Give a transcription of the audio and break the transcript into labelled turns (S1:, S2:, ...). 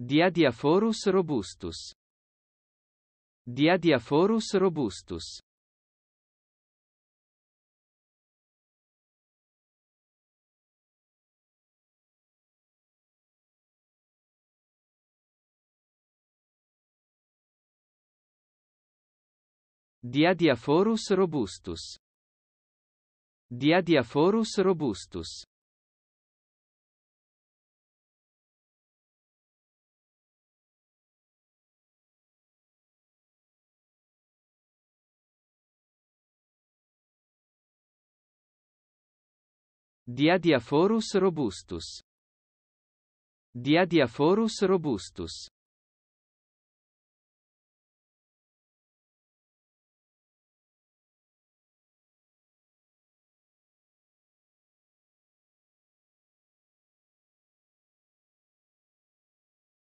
S1: Dia robustus. Dia robustus. Dia
S2: robustus. Dia robustus.
S1: Diadyaforus robustus Diadyaforus
S2: robustus